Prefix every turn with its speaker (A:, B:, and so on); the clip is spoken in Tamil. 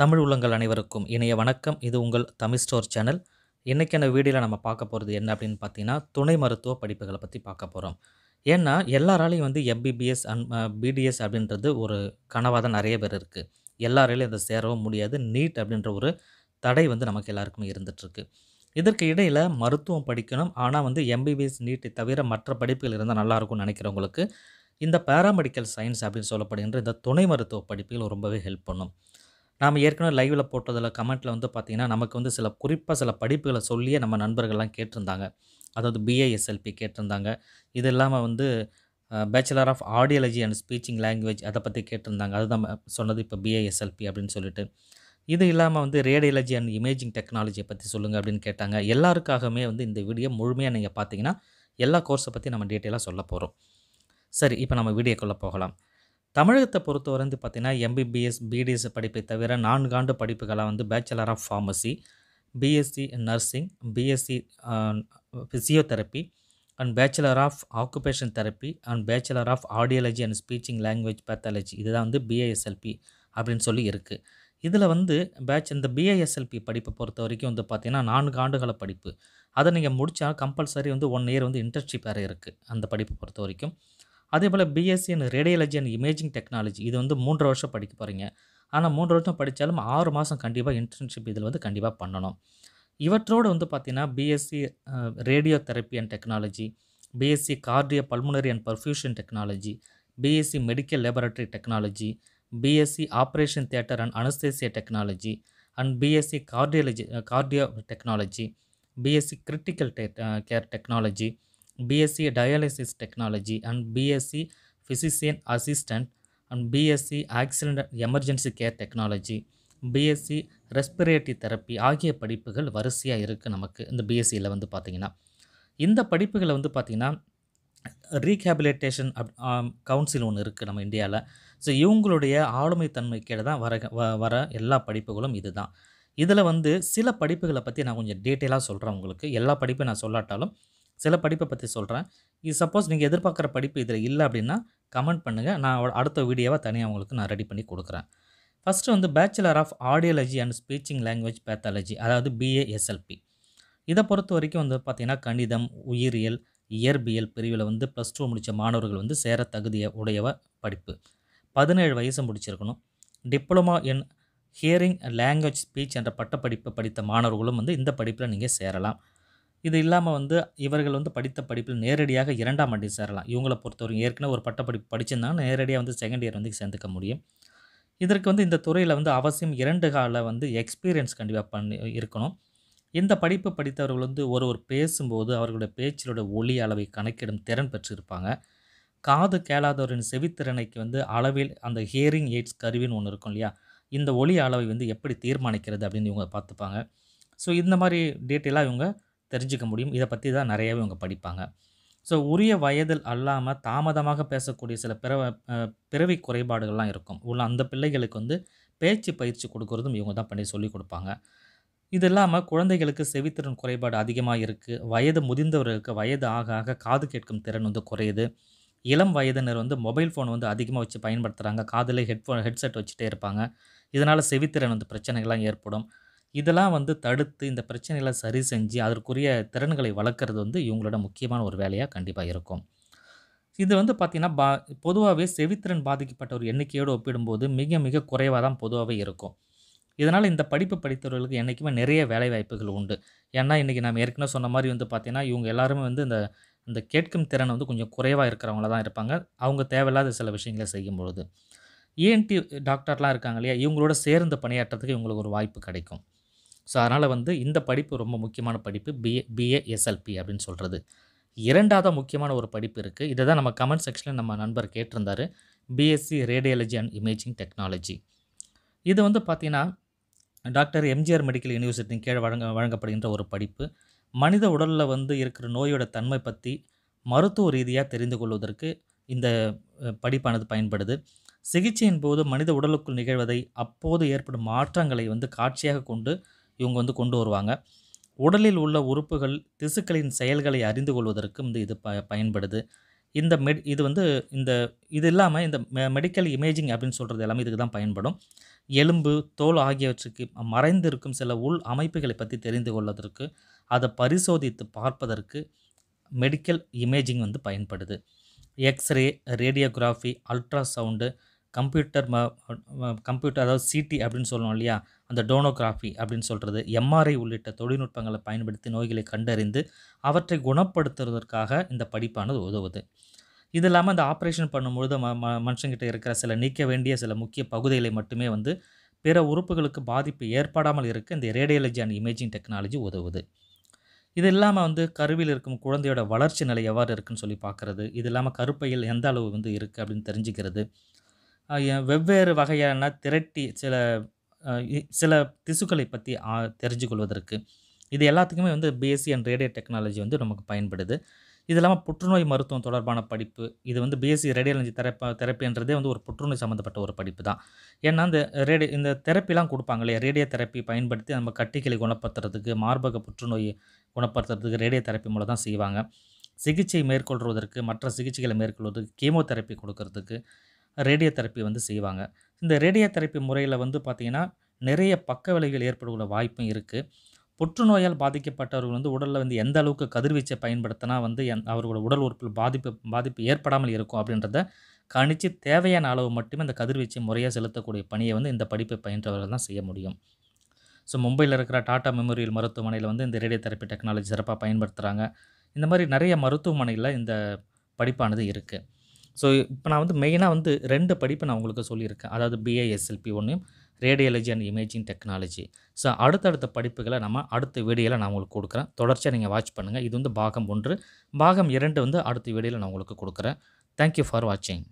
A: தமிழ் உள்ளங்கள் அனைவருக்கும் இணைய வணக்கம் இது உங்கள் தமிழ் ஸ்டோர் சேனல் இன்றைக்கான வீடியோவில் நம்ம பார்க்க போகிறது என்ன அப்படின்னு பார்த்தீங்கன்னா துணை மருத்துவ படிப்புகளை பற்றி பார்க்க போகிறோம் ஏன்னா எல்லாராலையும் வந்து எம்பிபிஎஸ் அண்ட் பிடிஎஸ் அப்படின்றது ஒரு கனவாக தான் நிறைய பேர் இருக்குது எல்லாராலையும் அதை சேரவும் முடியாது நீட் அப்படின்ற ஒரு தடை வந்து நமக்கு எல்லாருக்குமே இருந்துகிட்ருக்கு இதற்கு இடையில் மருத்துவம் படிக்கணும் ஆனால் வந்து எம்பிபிஎஸ் நீட்டை தவிர மற்ற படிப்புகள் இருந்தால் நல்லாயிருக்கும்னு நினைக்கிறவங்களுக்கு இந்த பேராமெடிக்கல் சயின்ஸ் அப்படின்னு சொல்லப்படுகின்ற இந்த துணை மருத்துவ படிப்புகள் ரொம்பவே ஹெல்ப் பண்ணும் நாம் ஏற்கனவே லைவில் போட்டதில் கமெண்ட்டில் வந்து பார்த்திங்கன்னா நமக்கு வந்து சில குறிப்பாக சில படிப்புகளை சொல்லியே நம்ம நண்பர்கள்லாம் கேட்டிருந்தாங்க அதாவது பிஏஎஸ்எல்பி கேட்டிருந்தாங்க இது இல்லாமல் வந்து bachelor of audiology and speeching language அதை பற்றி கேட்டிருந்தாங்க அதுதான் சொன்னது இப்போ பிஏஎஸ்எல்பி அப்படின்னு சொல்லிட்டு இது இல்லாமல் வந்து ரேடியாலஜி அண்ட் இமேஜிங் டெக்னாலஜியை பற்றி சொல்லுங்கள் அப்படின்னு கேட்டாங்க எல்லாருக்காகவுமே வந்து இந்த வீடியோ முழுமையாக நீங்கள் பார்த்தீங்கன்னா எல்லா கோர்ஸை பற்றி நம்ம டீட்டெயிலாக சொல்ல போகிறோம் சரி இப்போ நம்ம வீடியோக்குள்ளே போகலாம் தமிழகத்தை பொறுத்தவரை வந்து பார்த்திங்கன்னா எம்பிபிஎஸ் பிடிஎஸ் படிப்பை தவிர நான்காண்டு படிப்புகளாக வந்து bachelor of pharmacy BSc nursing BSc physiotherapy and bachelor of occupation therapy and bachelor of audiology and speeching language pathology இதுதான் வந்து பிஏஎஸ்எல்பி அப்படின்னு சொல்லி இருக்குது இதில் வந்து பேட்ச் இந்த பிஏஎஸ்எல்பி படிப்பை பொறுத்த வரைக்கும் வந்து பார்த்திங்கன்னா நான்கு ஆண்டுகள படிப்பு அதை நீங்கள் முடித்தா கம்பல்சரி வந்து ஒன் இயர் வந்து இன்டர்ன்ஷிப் வேறு இருக்குது அந்த படிப்பை பொறுத்த வரைக்கும் அதே போல் BSc and radiology and imaging technology இது வந்து மூன்று வருஷம் படிக்க போகிறீங்க ஆனால் மூன்று வருஷம் படித்தாலும் ஆறு மாதம் கண்டிப்பாக இன்டர்ன்ஷிப் இதில் வந்து கண்டிப்பாக பண்ணணும் இவற்றோடு வந்து பார்த்திங்கன்னா BSc radio therapy and technology BSc cardio pulmonary and perfusion technology BSc medical laboratory technology BSc operation theatre and anaesthesia technology and BSc cardiology cardio technology BSc critical care technology BSc dialysis technology and BSc physician assistant and BSc accident emergency care technology BSc respiratory therapy ஆகிய படிப்புகள் வரிசையாக இருக்குது நமக்கு இந்த பிஎஸ்சியில் வந்து பார்த்திங்கன்னா இந்த படிப்புகளை வந்து பார்த்திங்கன்னா ரீஹேபிலிட்டேஷன் அப் கவுன்சில் ஒன்று இருக்குது நம்ம இந்தியாவில் ஸோ இவங்களுடைய ஆளுமை தன்மைக்கேடு தான் வர வர எல்லா படிப்புகளும் இது தான் இதில் வந்து சில படிப்புகளை பற்றி நான் கொஞ்சம் டீட்டெயிலாக சொல்கிறேன் உங்களுக்கு எல்லா படிப்பையும் நான் சொல்லாட்டாலும் சில படிப்பை பற்றி சொல்கிறேன் இது சப்போஸ் நீங்கள் எதிர்பார்க்குற படிப்பு இதில் இல்லை அப்படின்னா கமெண்ட் பண்ணுங்கள் நான் அடுத்த வீடியோவாக தனியாக உங்களுக்கு நான் ரெடி பண்ணி கொடுக்குறேன் ஃபஸ்ட்டு வந்து bachelor of audiology and speeching language pathology அதாவது பிஏஎஸ்எல்பி இதை பொறுத்த வரைக்கும் வந்து பார்த்திங்கன்னா கணிதம் உயிரியல் இயற்பியல் பிரிவில் வந்து ப்ளஸ் டூ முடித்த மாணவர்கள் வந்து சேர தகுதியை உடையவ படிப்பு பதினேழு வயசு முடிச்சிருக்கணும் diploma in hearing language speech என்ற பட்டப்படிப்பு படித்த மாணவர்களும் வந்து இந்த படிப்பில் நீங்கள் சேரலாம் இது இல்லாமல் வந்து இவர்கள் வந்து படித்த படிப்பில் நேரடியாக இரண்டாம் ஆண்டு சேரலாம் இவங்களை பொறுத்தவரைக்கும் ஏற்கனவே ஒரு பட்டப்படிப்பு படிச்சிருந்தாங்கன்னா நேரடியாக வந்து செகண்ட் இயர் வந்து சேர்ந்துக்க முடியும் இதற்கு வந்து இந்த துறையில் வந்து அவசியம் இரண்டு கால வந்து எக்ஸ்பீரியன்ஸ் கண்டிப்பாக பண்ணி இருக்கணும் இந்த படிப்பு படித்தவர்கள் வந்து ஒரு ஒரு பேசும்போது அவர்களுடைய பேச்சிலுடைய ஒளி அளவை கணக்கிடும் திறன் பெற்றிருப்பாங்க காது கேளாதவரின் செவித்திறனைக்கு வந்து அளவில் அந்த ஹியரிங் எய்ட்ஸ் கருவின்னு ஒன்று இருக்கும் இல்லையா இந்த ஒளி அளவை வந்து எப்படி தீர்மானிக்கிறது அப்படின்னு இவங்க பார்த்துப்பாங்க ஸோ இந்த மாதிரி டீட்டெயிலாக இவங்க தெரிஞ்சிக்க முடியும் இதை பற்றி தான் நிறையவே அவங்க படிப்பாங்க ஸோ உரிய வயதில் அல்லாமல் தாமதமாக பேசக்கூடிய சில பிற பிறவி குறைபாடுகள்லாம் இருக்கும் உள்ள அந்த பிள்ளைகளுக்கு வந்து பேச்சு பயிற்சி கொடுக்குறதும் இவங்க தான் பண்ணி சொல்லிக் கொடுப்பாங்க இது இல்லாமல் குழந்தைகளுக்கு செவித்திறன் குறைபாடு அதிகமாக இருக்குது வயது முதிர்ந்தவர்களுக்கு வயது ஆக ஆக காது கேட்கும் திறன் வந்து குறையுது இளம் வயதினர் வந்து மொபைல் ஃபோன் வந்து அதிகமாக வச்சு பயன்படுத்துகிறாங்க காதில் ஹெட்ஃபோன் ஹெட்செட் வச்சுட்டே இருப்பாங்க இதனால் செவித்திறன் வந்து பிரச்சனைகள்லாம் ஏற்படும் இதெல்லாம் வந்து தடுத்து இந்த பிரச்சனைகளை சரி செஞ்சு அதற்குரிய திறன்களை வளர்க்குறது வந்து இவங்களோட முக்கியமான ஒரு வேலையாக கண்டிப்பாக இருக்கும் இது வந்து பார்த்திங்கன்னா பா பொதுவாகவே செவித்திறன் பாதிக்கப்பட்ட ஒரு எண்ணிக்கையோடு ஒப்பிடும்போது மிக மிக குறைவாக தான் பொதுவாகவே இருக்கும் இதனால் இந்த படிப்பு படித்தவர்களுக்கு என்றைக்குமே நிறைய வேலை வாய்ப்புகள் உண்டு ஏன்னா இன்றைக்கி நம்ம ஏற்கனவே சொன்ன மாதிரி வந்து பார்த்திங்கன்னா இவங்க எல்லாருமே வந்து இந்த இந்த கேட்கும் திறன் வந்து கொஞ்சம் குறைவாக இருக்கிறவங்கள தான் இருப்பாங்க அவங்க தேவையில்லாத சில விஷயங்களை செய்யும் பொழுது ஏஎன்டி டாக்டர்லாம் இருக்காங்க இல்லையா இவங்களோட சேர்ந்து பணியாற்றுறதுக்கு இவங்களுக்கு ஒரு வாய்ப்பு கிடைக்கும் ஸோ அதனால் வந்து இந்த படிப்பு ரொம்ப முக்கியமான படிப்பு பிஏ பிஏ எஸ்எல்பி அப்படின்னு சொல்கிறது இரண்டாவது முக்கியமான ஒரு படிப்பு இருக்குது இதை தான் நம்ம கமெண்ட் செக்ஷனில் நம்ம நண்பர் கேட்டிருந்தார் BSc radiology and imaging technology இது வந்து பார்த்திங்கன்னா டாக்டர் எம்ஜிஆர் மெடிக்கல் யூனிவர்சிட்டியின் கீழ் வழங்க வழங்கப்படுகின்ற ஒரு படிப்பு மனித உடலில் வந்து இருக்கிற நோயோட தன்மை பற்றி மருத்துவ ரீதியாக தெரிந்து கொள்வதற்கு இந்த படிப்பானது பயன்படுது சிகிச்சையின் போது மனித உடலுக்குள் நிகழ்வதை அப்போது ஏற்படும் மாற்றங்களை வந்து காட்சியாக கொண்டு இவங்க வந்து கொண்டு வருவாங்க உடலில் உள்ள உறுப்புகள் திசுக்களின் செயல்களை அறிந்து கொள்வதற்கும் இந்த இது ப பயன்படுது இந்த மெட் இது வந்து இந்த இது இல்லாமல் இந்த மெ மெடிக்கல் இமேஜிங் அப்படின்னு சொல்கிறது எல்லாமே இதுக்கு தான் பயன்படும் எலும்பு தோல் ஆகியவற்றுக்கு மறைந்திருக்கும் சில உள் அமைப்புகளை பற்றி தெரிந்து கொள்வதற்கு அதை பரிசோதித்து பார்ப்பதற்கு மெடிக்கல் இமேஜிங் வந்து பயன்படுது எக்ஸ்ரே ரேடியோகிராஃபி அல்ட்ராசவுண்டு கம்ப்யூட்டர் ம கம்ப்யூட்டர் அதாவது சிடி அப்படின்னு சொல்லுவோம் இல்லையா அந்த டோனோகிராஃபி அப்படின்னு சொல்கிறது எம்ஆர்ஐ உள்ளிட்ட தொழில்நுட்பங்களை பயன்படுத்தி நோய்களை கண்டறிந்து அவற்றை குணப்படுத்துவதற்காக இந்த படிப்பானது உதவுது இது இல்லாமல் அந்த ஆப்ரேஷன் பண்ணும்பொழுது ம ம மனுஷங்கிட்ட இருக்கிற சில நீக்க வேண்டிய சில முக்கிய பகுதிகளை மட்டுமே வந்து பிற உறுப்புகளுக்கு பாதிப்பு ஏற்படாமல் இருக்க இந்த ரேடியாலஜி அண்ட் இமேஜிங் டெக்னாலஜி உதவுது இது இல்லாமல் வந்து கருவில் இருக்கும் குழந்தையோட வளர்ச்சி நிலை எவ்வாறு இருக்குன்னு சொல்லி பார்க்குறது இது இல்லாமல் கருப்பையில் எந்த அளவு வந்து இருக்குது அப்படின்னு தெரிஞ்சுக்கிறது வெவ்வேறு வகையான திரட்டி சில சில திசுக்களை பற்றி தெரிஞ்சு கொள்வதற்கு இது எல்லாத்துக்குமே வந்து பிஎஸ்சி அண்ட் ரேடியோ டெக்னாலஜி வந்து நமக்கு பயன்படுது இது இல்லாமல் புற்றுநோய் மருத்துவம் தொடர்பான படிப்பு இது வந்து பிஎஸ்சி ரேடியாலஜி தெரப்ப தெரப்பின்றதே வந்து ஒரு புற்றுநோய் சம்மந்தப்பட்ட ஒரு படிப்பு தான் ஏன்னா இந்த ரேடியோ இந்த தெரப்பிலாம் கொடுப்பாங்க இல்லையா ரேடியோ தெரப்பி பயன்படுத்தி நம்ம கட்டிகளை குணப்படுத்துறதுக்கு மார்பக புற்றுநோய் குணப்படுத்துறதுக்கு ரேடியோ தெரப்பி மூலம் தான் செய்வாங்க சிகிச்சை மேற்கொள்வதற்கு மற்ற சிகிச்சைகளை மேற்கொள்வதற்கு தெரப்பி கொடுக்கறதுக்கு ரேடியோ தெரப்பி வந்து செய்வாங்க இந்த ரேடியோ தெரப்பி முறையில் வந்து பார்த்திங்கன்னா நிறைய பக்க விளைவுகள் ஏற்படக்கூடிய வாய்ப்பும் இருக்குது புற்றுநோயால் பாதிக்கப்பட்டவர்கள் வந்து உடலில் வந்து எந்த அளவுக்கு கதிர்வீச்சை பயன்படுத்தினா வந்து என் அவர்களோட உடல் உறுப்பில் பாதிப்பு பாதிப்பு ஏற்படாமல் இருக்கும் அப்படின்றத கணித்து தேவையான அளவு மட்டுமே அந்த கதிர்வீச்சை முறையாக செலுத்தக்கூடிய பணியை வந்து இந்த படிப்பை பயின்றவர்கள் தான் செய்ய முடியும் ஸோ மும்பையில் இருக்கிற டாடா மெமோரியல் மருத்துவமனையில் வந்து இந்த ரேடியோ தெரப்பி டெக்னாலஜி சிறப்பாக பயன்படுத்துகிறாங்க இந்த மாதிரி நிறைய மருத்துவமனையில் இந்த படிப்பானது இருக்குது ஸோ இப்போ நான் வந்து மெயினாக வந்து ரெண்டு படிப்பு நான் உங்களுக்கு சொல்லியிருக்கேன் அதாவது பிஏஎஸ்எல்பி ஒன்று radiology and imaging technology so அடுத்தடுத்த படிப்புகளை நம்ம அடுத்த வீடியோவில் நான் உங்களுக்கு கொடுக்குறேன் தொடர்ச்சியாக நீங்கள் வாட்ச் பண்ணுங்கள் இது வந்து பாகம் ஒன்று பாகம் இரண்டு வந்து அடுத்த வீடியோவில் நான் உங்களுக்கு கொடுக்குறேன் தேங்க்யூ ஃபார் வாட்சிங்